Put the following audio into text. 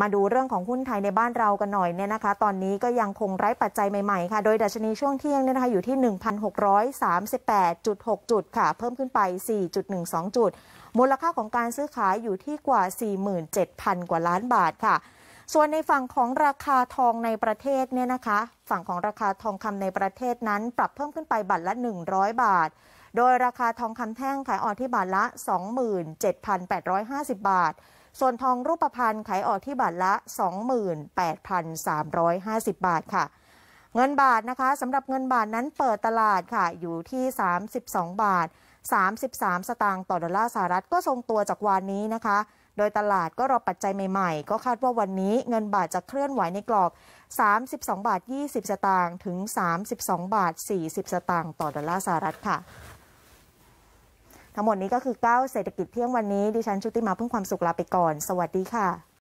มาดูเรื่องของหุ้นไทยในบ้านเรากันหน่อยเนี่ยนะคะ ตอนนี้ก็ยังคงไร้ปัจจัยใหม่ๆค่ะโดยดัชนีช่วงเที่ยงเนี่ยนะคะอยู่ที่ 1,638.6 จุดค่ะเพิ่มขึ้นไป 4.12 จุด มูลค่าของการซื้อขายอยู่ที่กว่า 47,000 กว่าล้านบาทค่ะ ส่วนในฝั่งของราคาทองในประเทศเนี่ยนะคะ ฝั่งของราคาทองคำในประเทศนั้นปรับเพิ่มขึ้นไปบาทละ 100 บาท โดยราคาทองคำแท่งขายออกที่บาทละ 27,850 บาทส่วนทองรูปพรรณขายออกที่บาทละ 28,350 บาทค่ะ เงินบาทนะคะสำหรับเงินบาทนั้นเปิดตลาดค่ะอยู่ที่ 32 บาท 33 สตางค์ต่อดอลลาร์สหรัฐก็ทรงตัวจากวานนี้นะคะ โดยตลาดก็รอปัจจัยใหม่ๆ ก็คาดว่าวันนี้เงินบาทจะเคลื่อนไหวในกรอบ 32 บาท 20 สตางค์ถึง 32 บาท 40 สตางค์ต่อดอลลาร์สหรัฐค่ะทั้งหมดนี้ก็คือ9เศรษฐกิจเที่ยงวันนี้ดิฉันชุติมาเพิ่งความสุขลาไปก่อนสวัสดีค่ะ